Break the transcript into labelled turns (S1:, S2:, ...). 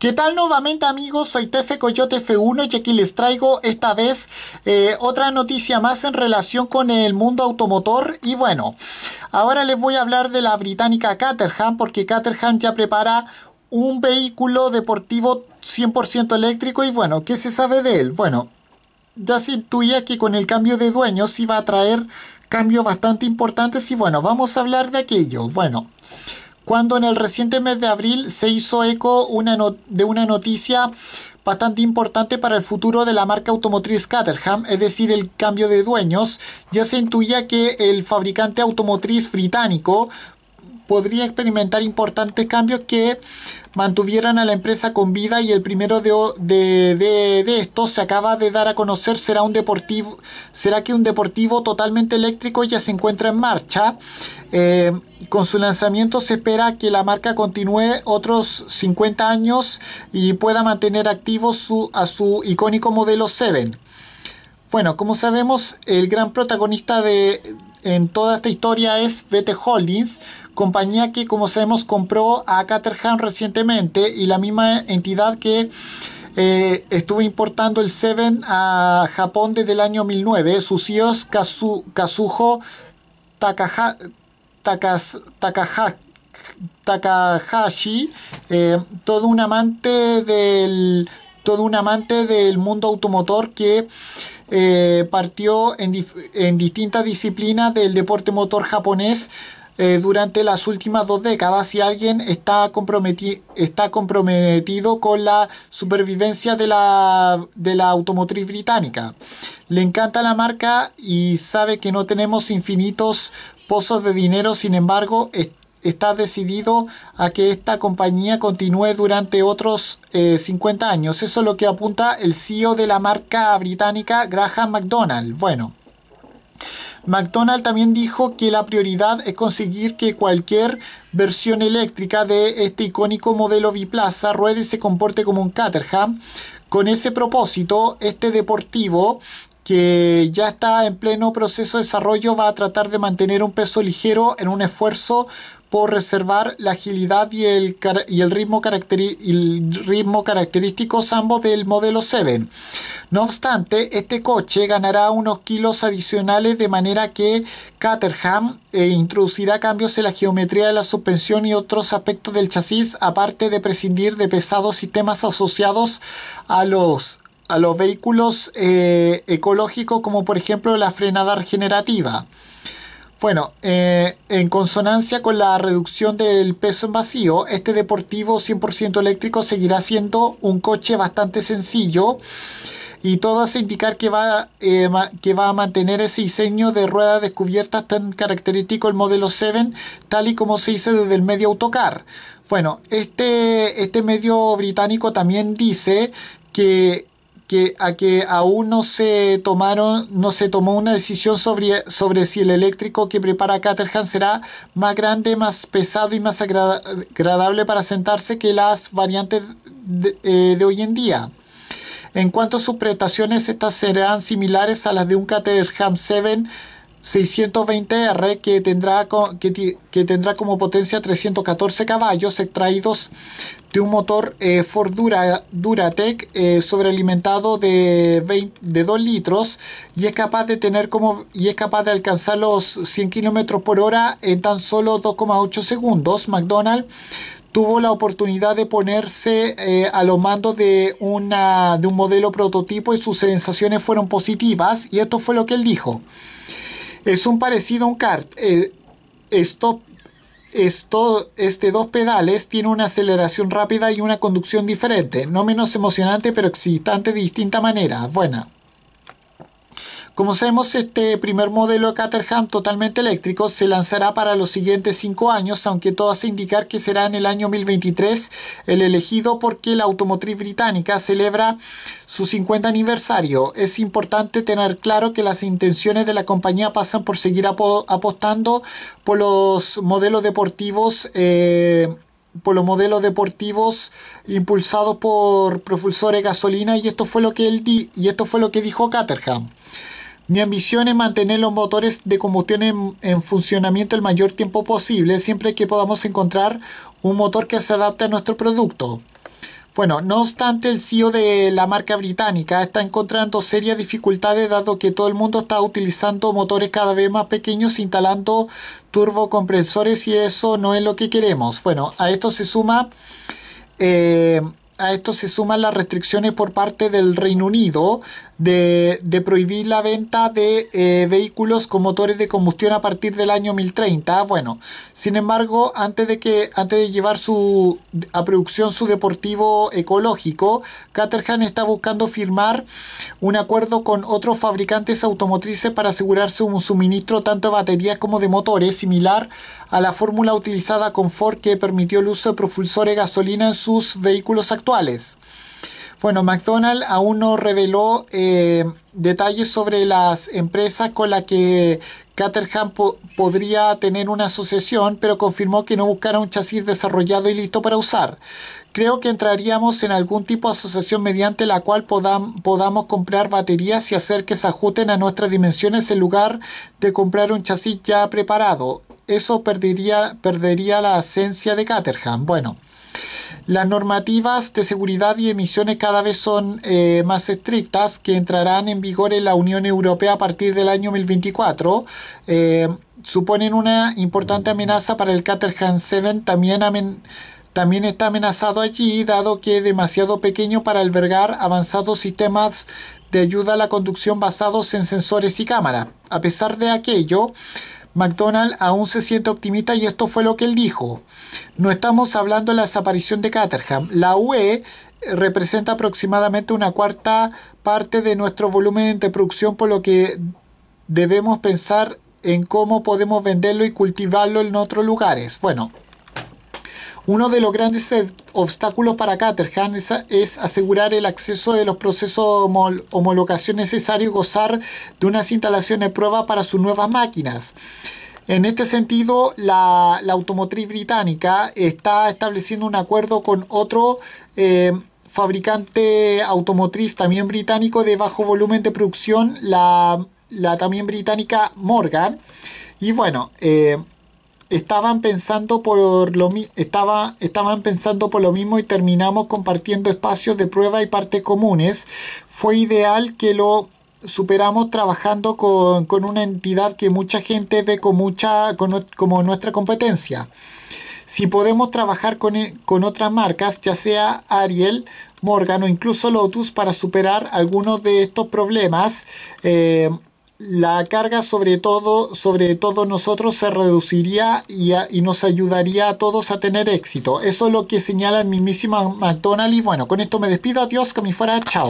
S1: ¿Qué tal nuevamente amigos? Soy Tefe Coyote F1 y aquí les traigo esta vez eh, otra noticia más en relación con el mundo automotor y bueno, ahora les voy a hablar de la británica Caterham porque Caterham ya prepara un vehículo deportivo 100% eléctrico y bueno, ¿qué se sabe de él? Bueno, ya se intuía que con el cambio de dueños iba a traer cambios bastante importantes y bueno, vamos a hablar de aquello. Bueno, cuando en el reciente mes de abril se hizo eco de una noticia bastante importante para el futuro de la marca automotriz Caterham, es decir, el cambio de dueños, ya se intuía que el fabricante automotriz británico podría experimentar importantes cambios que mantuvieran a la empresa con vida y el primero de, de, estos se acaba de dar a conocer será un deportivo será que un deportivo totalmente eléctrico ya se encuentra en marcha eh, con su lanzamiento se espera que la marca continúe otros 50 años y pueda mantener activo su, a su icónico modelo 7 bueno como sabemos el gran protagonista de en toda esta historia es Bete Holdings compañía que como sabemos compró a Caterham recientemente y la misma entidad que eh, estuvo importando el Seven a Japón desde el año 2009. Sus hijos Kazuho Takahashi, eh, todo un amante del todo un amante del mundo automotor que eh, partió en, en distintas disciplinas del deporte motor japonés eh, durante las últimas dos décadas si alguien está, comprometido, está comprometido con la supervivencia de la, automotriz británica. Le encanta la marca y sabe que no tenemos infinitos pozos de dinero, sin embargo, está decidido a que esta compañía continúe durante otros 50 eh, años. Eso es lo que apunta el CEO de la marca británica, Graham McDonald. Bueno. McDonald también dijo que la prioridad es conseguir que cualquier versión eléctrica de este icónico modelo biplaza ruede y se comporte como un Caterham. Con ese propósito, este deportivo que ya está en pleno proceso de desarrollo va a tratar de mantener un peso ligero en un esfuerzo por reservar la agilidad y el, ritmo, característico ritmo característicos ambos del modelo 7. No obstante, este coche ganará unos kilos adicionales de manera que Caterham eh, introducirá cambios en la geometría de la suspensión y otros aspectos del chasis, aparte de prescindir de pesados sistemas asociados a los, a los vehículos eh, ecológicos como por ejemplo la frenada regenerativa. Bueno, eh, en consonancia con la reducción del peso en vacío, este deportivo 100% eléctrico seguirá siendo un coche bastante sencillo y todo hace indicar que va, eh, que va a mantener ese diseño de ruedas descubiertas tan característico el modelo 7, tal y como se dice desde el medio autocar. Bueno, este, este medio británico también dice que a que aún no se tomaron, no se tomó una decisión sobre, sobre si el eléctrico que prepara Caterham será más grande, más pesado y más agradable para sentarse que las variantes de eh, hoy en día. En cuanto a sus prestaciones, estas serán similares a las de un Caterham 7 620R que tendrá, que, tendrá como potencia 314 caballos extraídos de un motor eh, Ford Duratec eh, sobrealimentado de, 2 litros y es capaz de tener como y es capaz de alcanzar los 100 km por hora en tan solo 2,8 segundos. McDonald's tuvo la oportunidad de ponerse eh, a los mandos de, una, de un modelo prototipo y sus sensaciones fueron positivas y esto fue lo que él dijo. Es un parecido a un kart. Eh, esto, esto, este dos pedales tiene una aceleración rápida y una conducción diferente, no menos emocionante pero excitante de distinta manera. Buena. Como sabemos, este primer modelo de Caterham totalmente eléctrico se lanzará para los siguientes 5 años, aunque todo hace indicar que será en el año 2023 el elegido porque la automotriz británica celebra su 50 aniversario. Es importante tener claro que las intenciones de la compañía pasan por seguir apostando por los modelos deportivos. Eh, por los modelos deportivos impulsados por propulsores de gasolina y esto fue lo que él y esto fue lo que dijo Caterham. Mi ambición es mantener los motores de combustión en, funcionamiento el mayor tiempo posible, siempre que podamos encontrar un motor que se adapte a nuestro producto. Bueno, no obstante, el CEO de la marca británica está encontrando serias dificultades dado que todo el mundo está utilizando motores cada vez más pequeños, instalando turbocompresores y eso no es lo que queremos. Bueno, a esto se suma... Eh, a esto se suman las restricciones por parte del Reino Unido de, prohibir la venta de eh, vehículos con motores de combustión a partir del año 2030. Ah, bueno, sin embargo, antes de, que, antes de llevar su, a producción su deportivo ecológico, Caterham está buscando firmar un acuerdo con otros fabricantes automotrices para asegurarse un suministro tanto de baterías como de motores, similar a la fórmula utilizada con Ford que permitió el uso de propulsores de gasolina en sus vehículos actuales. Bueno, McDonald's aún no reveló eh, detalles sobre las empresas con las que Caterham podría tener una asociación, pero confirmó que no buscará un chasis desarrollado y listo para usar. Creo que entraríamos en algún tipo de asociación mediante la cual podamos comprar baterías y hacer que se ajusten a nuestras dimensiones en lugar de comprar un chasis ya preparado. Eso perdería, perdería la esencia de Caterham. Bueno. Las normativas de seguridad y emisiones cada vez son eh, más estrictas, que entrarán en vigor en la Unión Europea a partir del año 2024. Eh, suponen una importante amenaza para el Caterham 7, también, también está amenazado allí, dado que es demasiado pequeño para albergar avanzados sistemas de ayuda a la conducción basados en sensores y cámaras. A pesar de aquello, McDonald aún se siente optimista y esto fue lo que él dijo. No estamos hablando de la desaparición de Caterham. La UE representa aproximadamente una cuarta parte de nuestro volumen de producción, por lo que debemos pensar en cómo podemos venderlo y cultivarlo en otros lugares. Bueno, uno de los grandes obstáculos para Caterham es, asegurar el acceso de los procesos de homologación necesarios y gozar de unas instalaciones de prueba para sus nuevas máquinas. En este sentido, la, automotriz británica está estableciendo un acuerdo con otro eh, fabricante automotriz también británico de bajo volumen de producción, la, también británica Morgan. Y bueno, eh, estaban pensando por lo estaba, pensando por lo mismo y terminamos compartiendo espacios de prueba y partes comunes. Fue ideal que lo superamos trabajando con, una entidad que mucha gente ve con mucha, como nuestra competencia. Si podemos trabajar e, con, otras marcas, ya sea Ariel, Morgan o incluso Lotus para superar algunos de estos problemas, eh, la carga sobre todo sobre todo nosotros se reduciría y, nos ayudaría a todos a tener éxito. Eso es lo que señala el mismísimo McDonald y bueno, con esto me despido, adiós, que me fuera, chao.